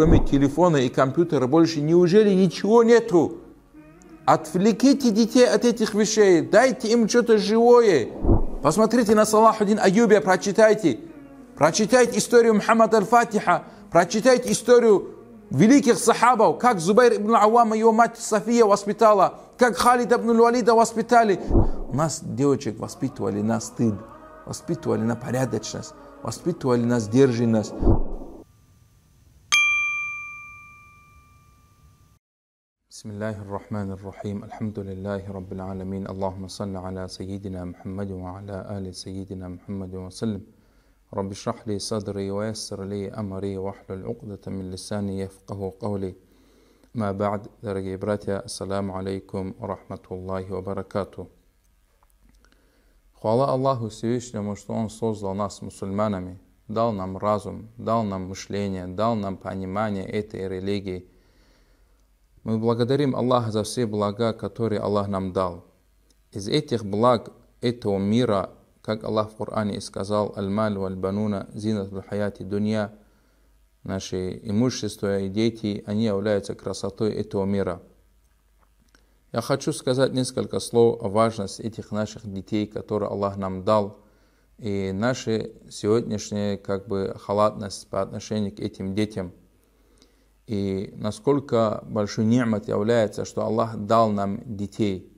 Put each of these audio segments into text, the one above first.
кроме телефона и компьютера, больше неужели ничего нету? Отвлеките детей от этих вещей, дайте им что-то живое. Посмотрите на Салахудин Аюбия, прочитайте. Прочитайте историю Мухаммада Аль-Фатиха, прочитайте историю великих сахабов, как Зубайр ибн Ауама, его мать София воспитала, как Халид ибн Валида воспитали. У Нас, девочек, воспитывали на стыд, воспитывали на порядочность, воспитывали на сдержанность. بسم الله الرحمن الرحيم الحمد لله رب العالمين اللهم صل على سيدنا محمد وعلى آل سيدنا محمد وسلم رب اشرح لي صدري ويسر لي أمري واحلل عقدة من لساني يفقه قولي ما بعد درجة براتيا السلام عليكم ورحمة الله وبركاته خوالا الله سيوشنا مشتون On создал нас muslimanami, dao nam razum, dao nam mišljenje, dao понимание этой религии – Мы благодарим Аллаха за все блага, которые Аллах нам дал. Из этих благ этого мира, как Аллах в Коране и сказал, «Аль-маль валь-бануна зинат хаяти дунья», наши имущества и дети, они являются красотой этого мира. Я хочу сказать несколько слов о важности этих наших детей, которые Аллах нам дал, и наша сегодняшняя как бы халатность по отношению к этим детям – и насколько большой ни'мат является, что Аллах дал нам детей.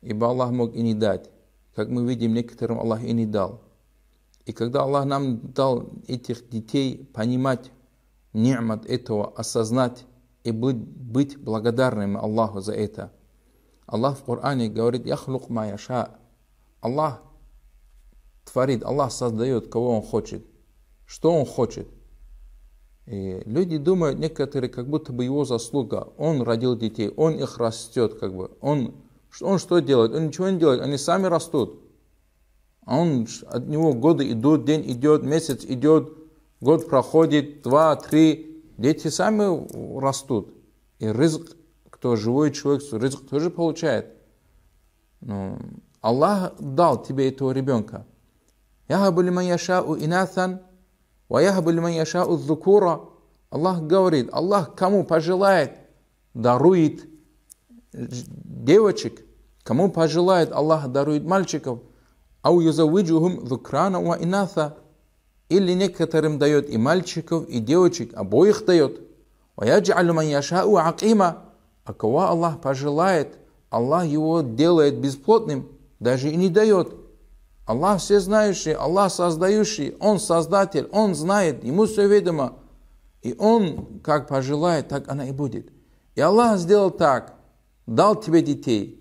Ибо Аллах мог и не дать. Как мы видим, некоторым Аллах и не дал. И когда Аллах нам дал этих детей, понимать ни'мат этого, осознать и быть, быть благодарным Аллаху за это. Аллах в Коране говорит, «Яхлук маяша». Аллах творит, Аллах создает, кого Он хочет, что Он хочет. И люди думают, некоторые, как будто бы его заслуга. Он родил детей, он их растет, как бы. Он, он что делает? Он ничего не делает, они сами растут. А он, от него годы идут, день идет, месяц идет, год проходит, два, три. Дети сами растут. И рызг, кто живой человек, рызг тоже получает. Но Аллах дал тебе этого ребенка. Я Яхабу лиман яшау инасан – وَيَهَبُ لِمَنْ يَشَاءُ Аллах говорит, Аллах кому пожелает, дарует девочек, кому пожелает, Аллах дарует мальчиков, ау юзавиджухум dhukrana ва инатha, или некоторым дает и мальчиков, и девочек, обоих дает. وَيَجْعَلُ مَنْ يَشَاءُ А кого Аллах пожелает, Аллах его делает бесплотным, даже и не дает – Аллах всезнающий, Аллах создающий, Он создатель, Он знает, Ему все ведомо. И Он как пожелает, так она и будет. И Аллах сделал так, дал тебе детей.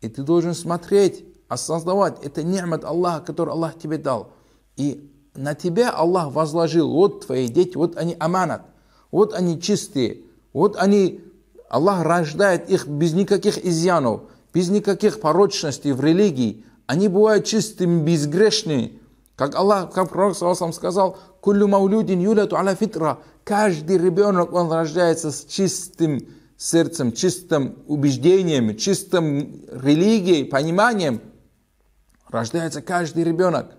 И ты должен смотреть, осознавать, это ни'мат Аллаха, который Аллах тебе дал. И на тебя Аллах возложил, вот твои дети, вот они аманат, вот они чистые, вот они, Аллах рождает их без никаких изъянов, без никаких порочностей в религии, они бывают чистыми, безгрешными, Как Аллах, как пророк сам сказал, «Куллю маулюдин юляту аля фитра». Каждый ребенок, он рождается с чистым сердцем, чистым убеждением, чистым религией, пониманием. Рождается каждый ребенок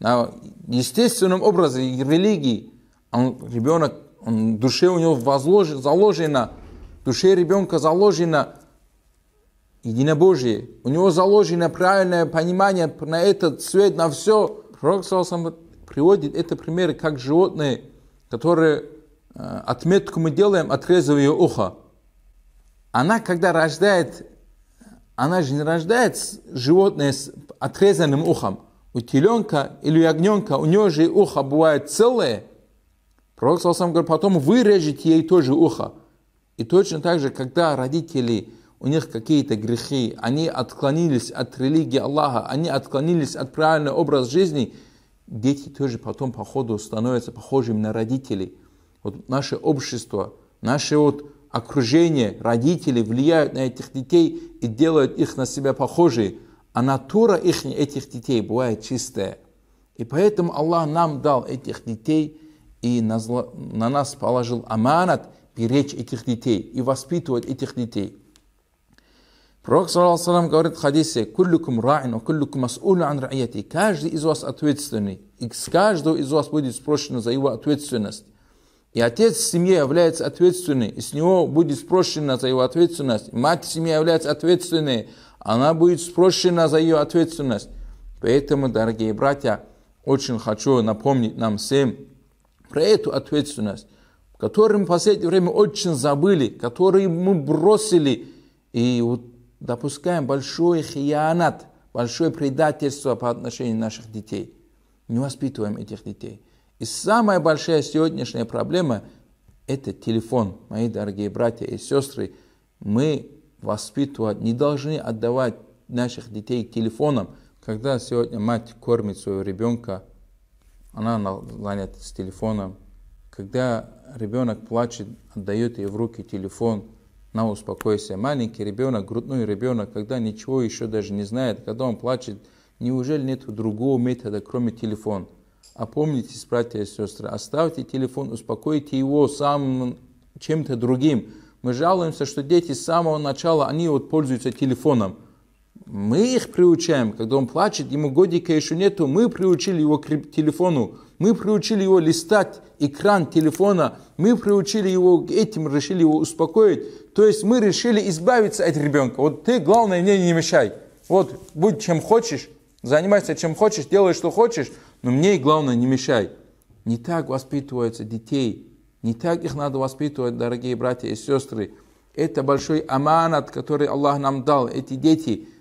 на естественном образе религии. Он, ребенок, он, душе у него возложено, заложено, душе ребенка заложено единобожие. У него заложено правильное понимание на этот свет, на все. Пророк Саусам приводит это пример, как животные, которые э, отметку мы делаем, отрезав ее ухо. Она, когда рождает, она же не рождает животное с отрезанным ухом. У теленка или у ягненка, у нее же ухо бывает целое. Пророк Саусам говорит, потом вырежете ей тоже ухо. И точно так же, когда родители у них какие-то грехи, они отклонились от религии Аллаха, они отклонились от правильного образа жизни, дети тоже потом по ходу становятся похожими на родителей. Вот наше общество, наше вот окружение, родители влияют на этих детей и делают их на себя похожие, а натура их, этих детей бывает чистая. И поэтому Аллах нам дал этих детей и на, нас положил аманат беречь этих детей и воспитывать этих детей. Пророк, салам, говорит в хадисе, «Куллюкум раин, куллюкум мас'улю ан ра'ияти». Каждый из вас ответственный, и с каждого из вас будет спрошено за его ответственность. И отец в семье является ответственным, и с него будет спрошено за его ответственность. Мать в семье является ответственной, она будет спрошена за ее ответственность. Поэтому, дорогие братья, очень хочу напомнить нам всем про эту ответственность, которую мы в последнее время очень забыли, которую мы бросили. И вот допускаем большой хианат, большое предательство по отношению наших детей. Не воспитываем этих детей. И самая большая сегодняшняя проблема – это телефон. Мои дорогие братья и сестры, мы воспитывать не должны отдавать наших детей телефонам. Когда сегодня мать кормит своего ребенка, она занята с телефоном. Когда ребенок плачет, отдает ей в руки телефон – на, успокойся. Маленький ребенок, грудной ребенок, когда ничего еще даже не знает, когда он плачет, неужели нет другого метода, кроме телефона? Опомнитесь, братья и сестры, оставьте телефон, успокойте его самым чем-то другим. Мы жалуемся, что дети с самого начала, они вот пользуются телефоном. Мы их приучаем, когда он плачет, ему годика еще нету, мы приучили его к телефону, мы приучили его листать экран телефона, мы приучили его этим, решили его успокоить. То есть мы решили избавиться от ребенка. Вот ты, главное, мне не мешай. Вот, будь чем хочешь, занимайся чем хочешь, делай, что хочешь, но мне, главное, не мешай. Не так воспитываются детей. Не так их надо воспитывать, дорогие братья и сестры. Это большой аманат, который Аллах нам дал, эти дети –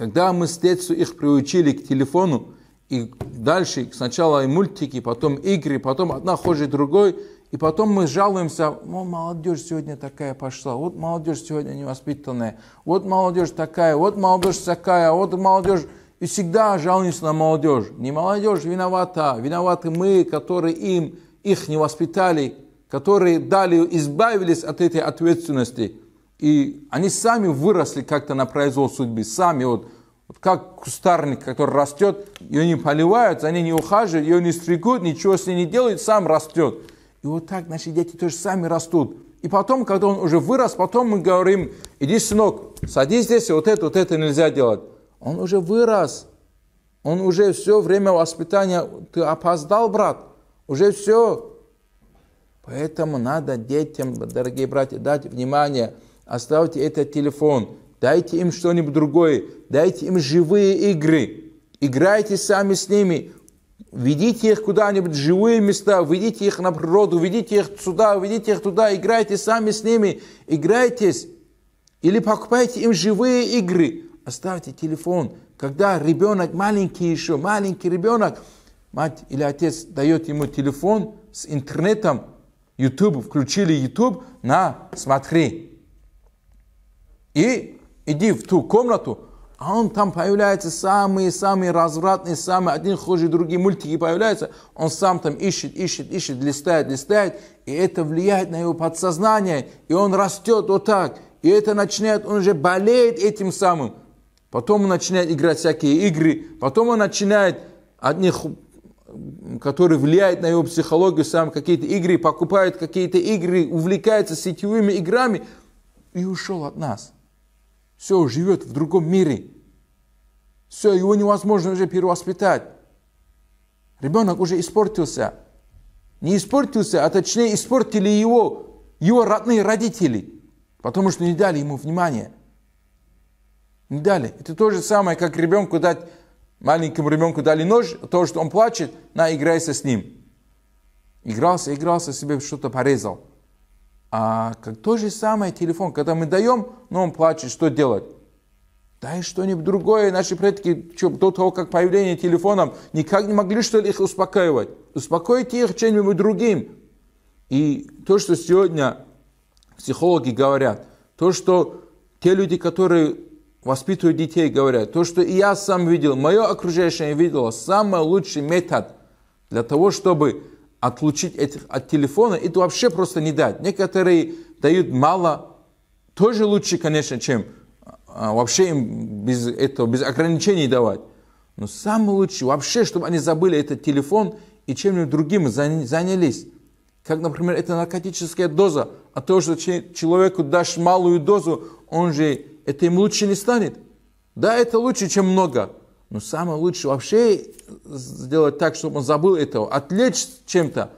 когда мы с детства их приучили к телефону, и дальше сначала и мультики, потом игры, потом одна хожит другой, и потом мы жалуемся, ну, молодежь сегодня такая пошла, вот молодежь сегодня невоспитанная, вот молодежь такая, вот молодежь такая, вот молодежь... И всегда жалуемся на молодежь. Не молодежь виновата, виноваты мы, которые им, их не воспитали, которые дали, избавились от этой ответственности – и они сами выросли как-то на произвол судьбы, сами вот, вот как кустарник, который растет, ее не поливают, за ней не ухаживают, ее не стригут, ничего с ней не делают, сам растет. И вот так наши дети тоже сами растут. И потом, когда он уже вырос, потом мы говорим, иди, сынок, садись здесь, и вот это, вот это нельзя делать. Он уже вырос. Он уже все время воспитания, ты опоздал, брат. Уже все. Поэтому надо детям, дорогие братья, дать внимание – оставьте этот телефон, дайте им что-нибудь другое, дайте им живые игры, играйте сами с ними, ведите их куда-нибудь в живые места, ведите их на природу, ведите их сюда, ведите их туда, играйте сами с ними, играйтесь. Или покупайте им живые игры, оставьте телефон. Когда ребенок маленький еще, маленький ребенок, мать или отец дает ему телефон с интернетом, YouTube, включили YouTube, на, смотри, и иди в ту комнату, а он там появляется самые-самые развратные, самые один хуже другие мультики появляются. Он сам там ищет, ищет, ищет, листает, листает. И это влияет на его подсознание. И он растет вот так. И это начинает, он уже болеет этим самым. Потом он начинает играть всякие игры. Потом он начинает одних которые влияют на его психологию, сам какие-то игры, покупает какие-то игры, увлекается сетевыми играми и ушел от нас все живет в другом мире. Все, его невозможно уже перевоспитать. Ребенок уже испортился. Не испортился, а точнее испортили его, его родные родители, потому что не дали ему внимания. Не дали. Это то же самое, как ребенку дать, маленькому ребенку дали нож, то, что он плачет, на, играйся с ним. Игрался, игрался, себе что-то порезал – а как то же самое телефон, когда мы даем, но ну, он плачет, что делать? Дай что-нибудь другое. Наши предки что, до того, как появление телефона, никак не могли что ли их успокаивать. Успокойте их чем-нибудь другим. И то, что сегодня психологи говорят, то, что те люди, которые воспитывают детей, говорят, то, что и я сам видел, мое окружение видело, самый лучший метод для того, чтобы отлучить этих от телефона, это вообще просто не дать. Некоторые дают мало, тоже лучше, конечно, чем а, вообще им без этого, без ограничений давать. Но самое лучшее вообще, чтобы они забыли этот телефон и чем-нибудь другим занялись. Как, например, это наркотическая доза. А то, что человеку дашь малую дозу, он же это им лучше не станет. Да, это лучше, чем много. Но самое лучшее вообще сделать так, чтобы он забыл этого, отвлечь чем-то.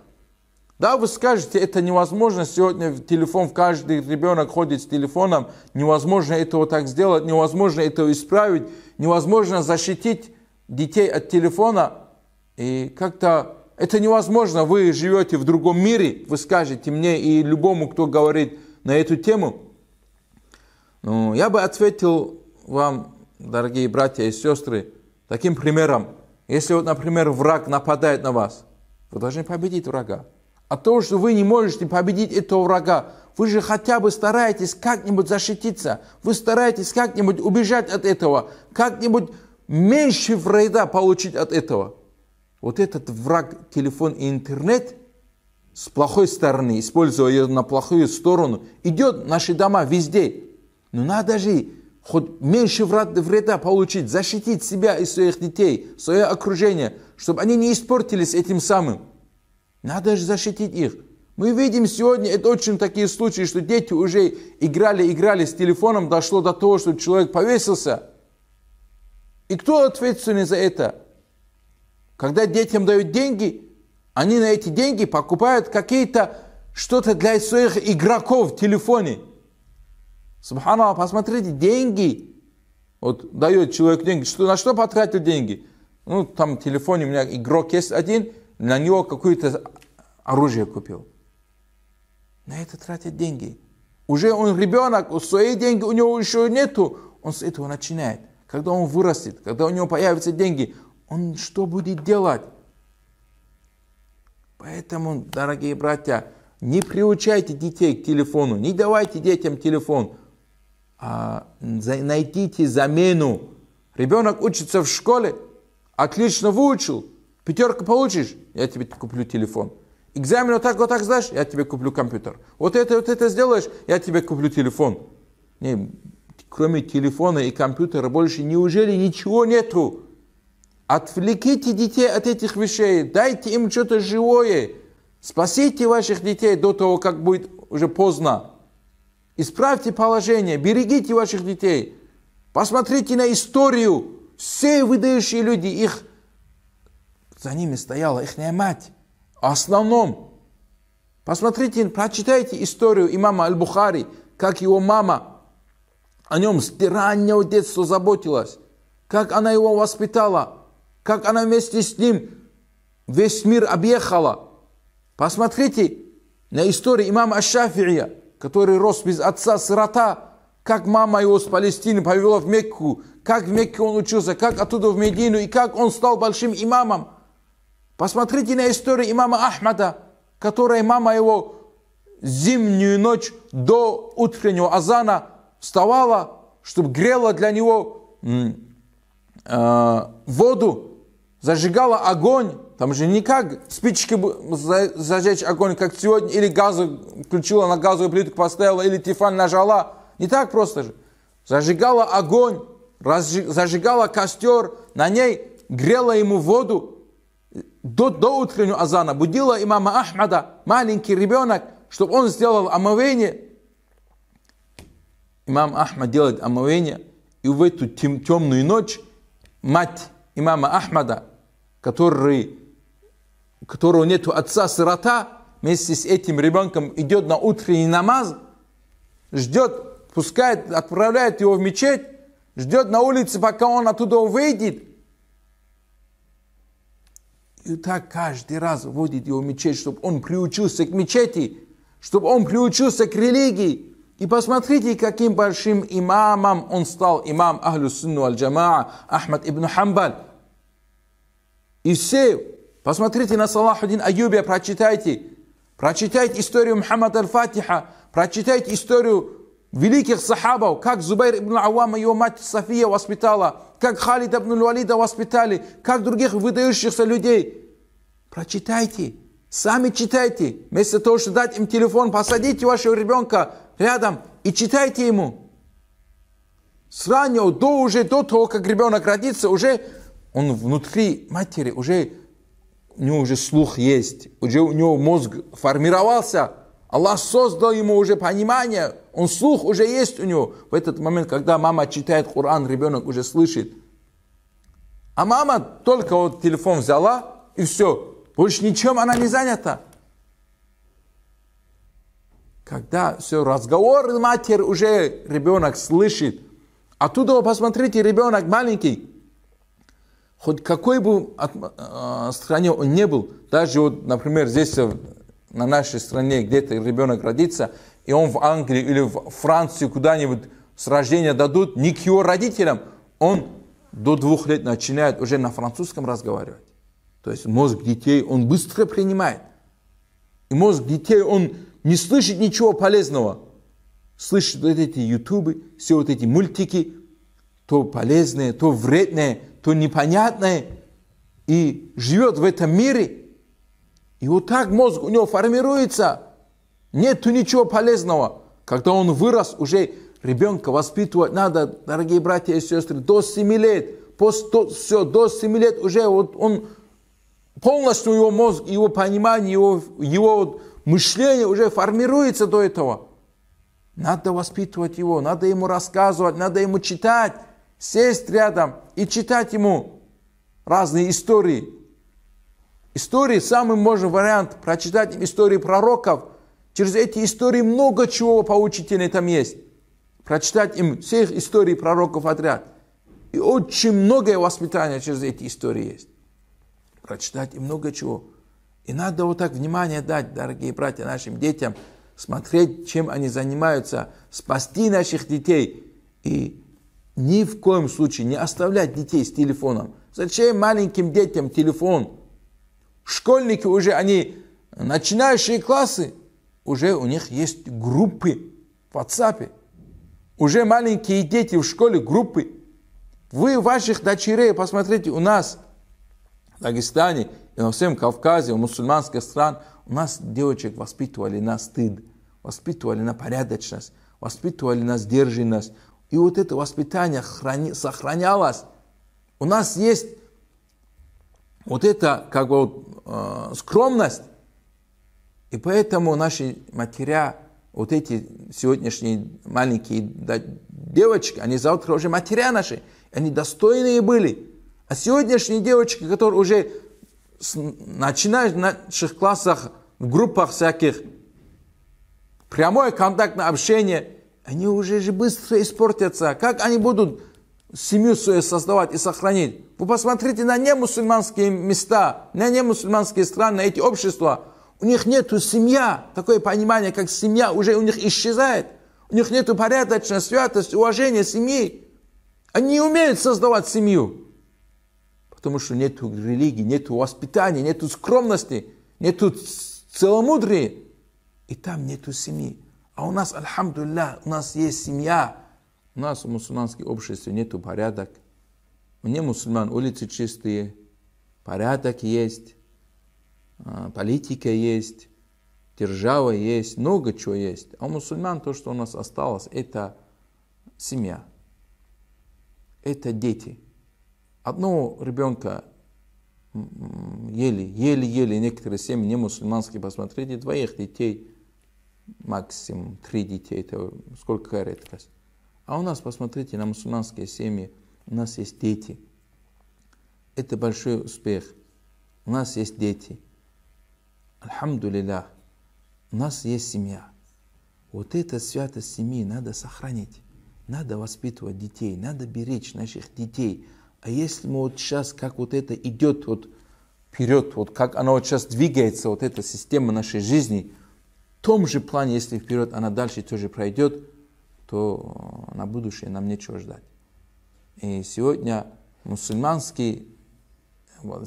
Да, вы скажете, это невозможно, сегодня телефон, в каждый ребенок ходит с телефоном, невозможно этого так сделать, невозможно этого исправить, невозможно защитить детей от телефона. И как-то это невозможно, вы живете в другом мире, вы скажете мне и любому, кто говорит на эту тему. Ну, я бы ответил вам, дорогие братья и сестры, таким примером. Если вот, например, враг нападает на вас, вы должны победить врага. А то, что вы не можете победить этого врага, вы же хотя бы стараетесь как-нибудь защититься, вы стараетесь как-нибудь убежать от этого, как-нибудь меньше вреда получить от этого. Вот этот враг, телефон и интернет с плохой стороны, используя ее на плохую сторону, идет в наши дома везде. Но ну, надо же хоть меньше вреда получить, защитить себя и своих детей, свое окружение, чтобы они не испортились этим самым. Надо же защитить их. Мы видим сегодня, это очень такие случаи, что дети уже играли, играли с телефоном, дошло до того, что человек повесился. И кто ответственный за это? Когда детям дают деньги, они на эти деньги покупают какие-то что-то для своих игроков в телефоне – Субханаллах, посмотрите, деньги. Вот дает человек деньги. Что, на что потратил деньги? Ну, там в телефоне у меня игрок есть один, на него какое-то оружие купил. На это тратят деньги. Уже он ребенок, у свои деньги у него еще нету. Он с этого начинает. Когда он вырастет, когда у него появятся деньги, он что будет делать? Поэтому, дорогие братья, не приучайте детей к телефону, не давайте детям телефон – а, найдите замену. Ребенок учится в школе, отлично выучил, пятерку получишь, я тебе куплю телефон. Экзамен вот так, вот так знаешь, я тебе куплю компьютер. Вот это, вот это сделаешь, я тебе куплю телефон. Не, кроме телефона и компьютера больше неужели ничего нету? Отвлеките детей от этих вещей, дайте им что-то живое. Спасите ваших детей до того, как будет уже поздно. Исправьте положение, берегите ваших детей. Посмотрите на историю. Все выдающие люди, их за ними стояла их мать. В основном. Посмотрите, прочитайте историю имама Аль-Бухари, как его мама о нем с раннего детства заботилась, как она его воспитала, как она вместе с ним весь мир объехала. Посмотрите на историю имама Ашафия который рос без отца сирота, как мама его с Палестины повела в Мекку, как в Мекке он учился, как оттуда в Медину, и как он стал большим имамом. Посмотрите на историю имама Ахмада, которая мама его зимнюю ночь до утреннего азана вставала, чтобы грела для него э, воду, зажигала огонь, там же не как спички зажечь огонь, как сегодня, или газу включила на газовую плитку поставила, или тефаль нажала. Не так просто же. Зажигала огонь, разжи, зажигала костер, на ней грела ему воду до, до утреннего азана, будила имама Ахмада, маленький ребенок, чтобы он сделал омовение. Имам Ахмад делает омовение, и в эту тем, темную ночь мать имама Ахмада, который, у которого нет отца-сирота, вместе с этим ребенком идет на утренний намаз, ждет, пускает, отправляет его в мечеть, ждет на улице, пока он оттуда выйдет. И так каждый раз вводит его в мечеть, чтобы он приучился к мечети, чтобы он приучился к религии. И посмотрите, каким большим имамом он стал, имам Ахлю Сунну Аль-Джамаа, Ахмад Ибн Хамбаль. И все, Посмотрите на Салахудин Аюбия, прочитайте. Прочитайте историю Мухаммада Аль-Фатиха. Прочитайте историю великих сахабов, как Зубайр ибн Ауама, его мать София воспитала, как Халид ибн Валида воспитали, как других выдающихся людей. Прочитайте, сами читайте. Вместо того, чтобы дать им телефон, посадите вашего ребенка рядом и читайте ему. С раннего до уже, до того, как ребенок родится, уже он внутри матери уже, у него уже слух есть, уже у него мозг формировался, Аллах создал ему уже понимание, он слух уже есть у него. В этот момент, когда мама читает Коран, ребенок уже слышит. А мама только вот телефон взяла, и все, больше ничем она не занята. Когда все, разговор матери уже ребенок слышит. Оттуда, посмотрите, ребенок маленький, хоть какой бы э, стране он не был, даже вот, например, здесь э, на нашей стране где-то ребенок родится, и он в Англии или в Франции куда-нибудь с рождения дадут, не к его родителям, он до двух лет начинает уже на французском разговаривать. То есть мозг детей, он быстро принимает. И мозг детей, он не слышит ничего полезного. Слышит вот эти ютубы, все вот эти мультики, то полезные, то вредные – то непонятное и живет в этом мире. И вот так мозг у него формируется. Нету ничего полезного. Когда он вырос, уже ребенка воспитывать надо, дорогие братья и сестры, до 7 лет. После, до, все, до 7 лет уже вот он полностью его мозг, его понимание, его, его мышление уже формируется до этого. Надо воспитывать его, надо ему рассказывать, надо ему читать сесть рядом и читать ему разные истории. Истории, самый можно вариант, прочитать им истории пророков. Через эти истории много чего поучительного там есть. Прочитать им всех историй пророков отряд. И очень многое воспитание через эти истории есть. Прочитать и много чего. И надо вот так внимание дать, дорогие братья, нашим детям, смотреть, чем они занимаются, спасти наших детей и ни в коем случае не оставлять детей с телефоном. Зачем маленьким детям телефон? Школьники уже, они начинающие классы, уже у них есть группы в WhatsApp. Уже маленькие дети в школе группы. Вы ваших дочерей, посмотрите, у нас в Дагестане и на всем Кавказе, у мусульманских стран, у нас девочек воспитывали на стыд, воспитывали на порядочность, воспитывали на сдержанность, и вот это воспитание храни, сохранялось. У нас есть вот это как бы вот, э, скромность. И поэтому наши матеря, вот эти сегодняшние маленькие да, девочки, они завтра уже матеря наши, они достойные были. А сегодняшние девочки, которые уже с, начинают в наших классах, в группах всяких, прямое контактное общение – они уже же быстро испортятся. Как они будут семью свою создавать и сохранить? Вы посмотрите на немусульманские места, на немусульманские страны, на эти общества. У них нету семья, такое понимание, как семья, уже у них исчезает. У них нету порядочности, святости, уважения семьи. Они не умеют создавать семью. Потому что нету религии, нету воспитания, нету скромности, нету целомудрия. И там нету семьи. А у нас, альхамдулля, у нас есть семья. У нас в мусульманском обществе нету порядок. Мне мусульман, улицы чистые, порядок есть, а, политика есть, держава есть, много чего есть. А у мусульман то, что у нас осталось, это семья, это дети. Одного ребенка еле, еле-еле некоторые семьи не мусульманские, посмотрите, двоих детей максимум три детей, это сколько редкость. А у нас, посмотрите, на мусульманские семьи, у нас есть дети. Это большой успех. У нас есть дети. Альхамду у нас есть семья. Вот это святость семьи надо сохранить. Надо воспитывать детей, надо беречь наших детей. А если мы вот сейчас, как вот это идет вот вперед, вот как она вот сейчас двигается, вот эта система нашей жизни – том же плане, если вперед она дальше тоже пройдет, то э, на будущее нам нечего ждать. И сегодня мусульманские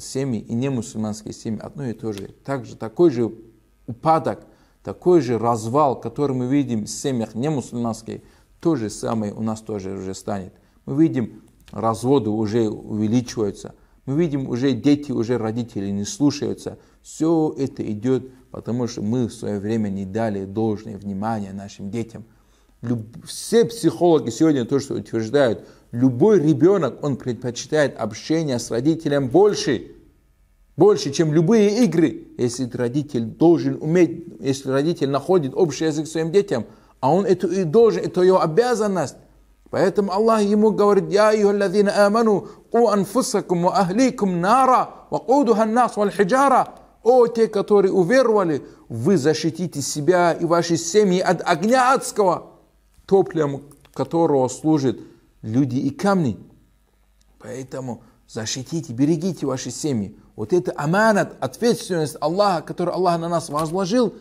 семьи и не мусульманские семьи одно и то же. Также такой же упадок, такой же развал, который мы видим в семьях не мусульманских, то же самое у нас тоже уже станет. Мы видим, разводы уже увеличиваются – мы видим, уже дети, уже родители не слушаются. Все это идет, потому что мы в свое время не дали должное внимание нашим детям. Все психологи сегодня то, что утверждают, любой ребенок, он предпочитает общение с родителем больше, больше, чем любые игры. Если родитель должен уметь, если родитель находит общий язык своим детям, а он это и должен, это его обязанность, Поэтому Аллах ему говорит, «Я юхаллазина аману, ку анфусакум ва ахликум нара, ва кудуха нас валь хиджара». О, те, которые уверовали, вы защитите себя и ваши семьи от огня адского, топливом, которого служат люди и камни. Поэтому защитите, берегите ваши семьи. Вот это аманат, ответственность Аллаха, которую Аллах на нас возложил,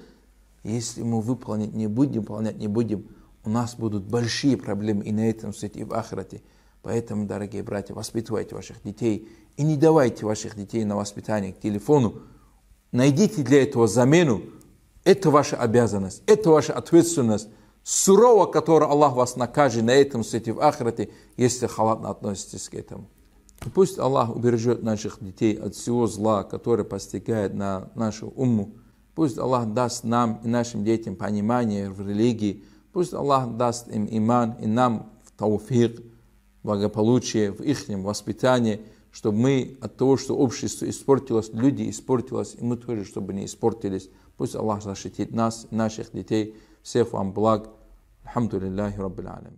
если мы выполнить не будем, выполнять не будем – у нас будут большие проблемы и на этом свете, и в Ахрате. Поэтому, дорогие братья, воспитывайте ваших детей и не давайте ваших детей на воспитание к телефону. Найдите для этого замену. Это ваша обязанность, это ваша ответственность. Сурово, которое Аллах вас накажет на этом свете, в Ахрате, если халатно относитесь к этому. И пусть Аллах убережет наших детей от всего зла, которое постигает на нашу умму. Пусть Аллах даст нам и нашим детям понимание в религии, Пусть Аллах даст им иман и нам в тауфир, благополучие, в ихнем воспитании, чтобы мы от того, что общество испортилось, люди испортилось, и мы тоже, чтобы не испортились. Пусть Аллах защитит нас, наших детей. Всех вам благ. Алхамдулиллахи Раббил Аламин.